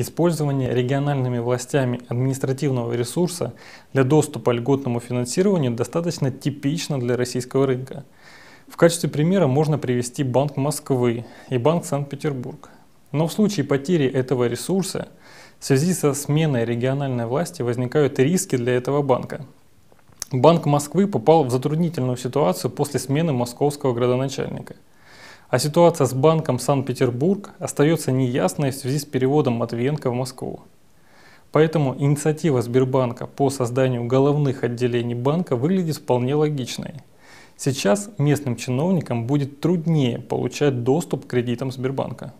Использование региональными властями административного ресурса для доступа к льготному финансированию достаточно типично для российского рынка. В качестве примера можно привести Банк Москвы и Банк Санкт-Петербург. Но в случае потери этого ресурса в связи со сменой региональной власти возникают риски для этого банка. Банк Москвы попал в затруднительную ситуацию после смены московского градоначальника – а ситуация с банком Санкт-Петербург остается неясной в связи с переводом Матвиенко в Москву. Поэтому инициатива Сбербанка по созданию головных отделений банка выглядит вполне логичной. Сейчас местным чиновникам будет труднее получать доступ к кредитам Сбербанка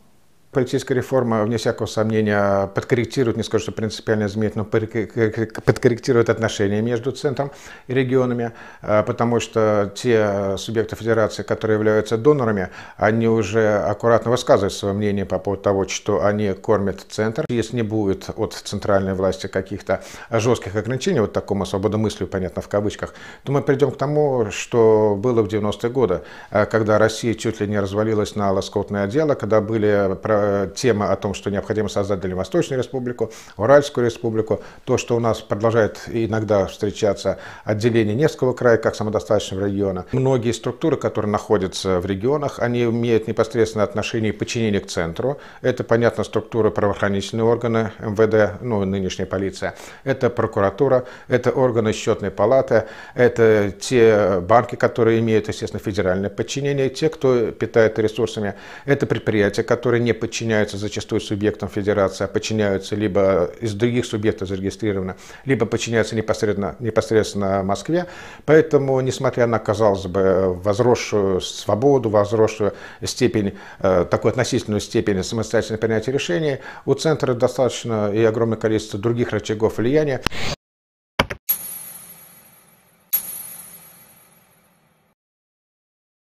политическая реформа, вне всякого сомнения, подкорректирует, не скажу, что принципиально изменит, но подкорректирует отношения между центром и регионами, а, потому что те субъекты федерации, которые являются донорами, они уже аккуратно высказывают свое мнение по поводу того, что они кормят центр. Если не будет от центральной власти каких-то жестких ограничений, вот такому свободомыслию, понятно, в кавычках, то мы придем к тому, что было в 90-е годы, а, когда Россия чуть ли не развалилась на лоскотное дело, когда были Э, тема о том, что необходимо создать Дальневосточную республику, Уральскую республику, то, что у нас продолжает иногда встречаться отделение Невского края как самодостаточного региона. Многие структуры, которые находятся в регионах, они имеют непосредственное отношение и подчинение к центру. Это, понятно, структуры правоохранительные органы, МВД, ну, нынешняя полиция, это прокуратура, это органы счетной палаты, это те банки, которые имеют, естественно, федеральное подчинение, те, кто питает ресурсами, это предприятия, которые не подчиняются подчиняются зачастую субъектам федерации, а подчиняются либо из других субъектов зарегистрированы, либо подчиняются непосредственно, непосредственно Москве. Поэтому, несмотря на, казалось бы, возросшую свободу, возросшую степень, э, такую относительную степень самостоятельного принятия решений, у центра достаточно и огромное количество других рычагов влияния.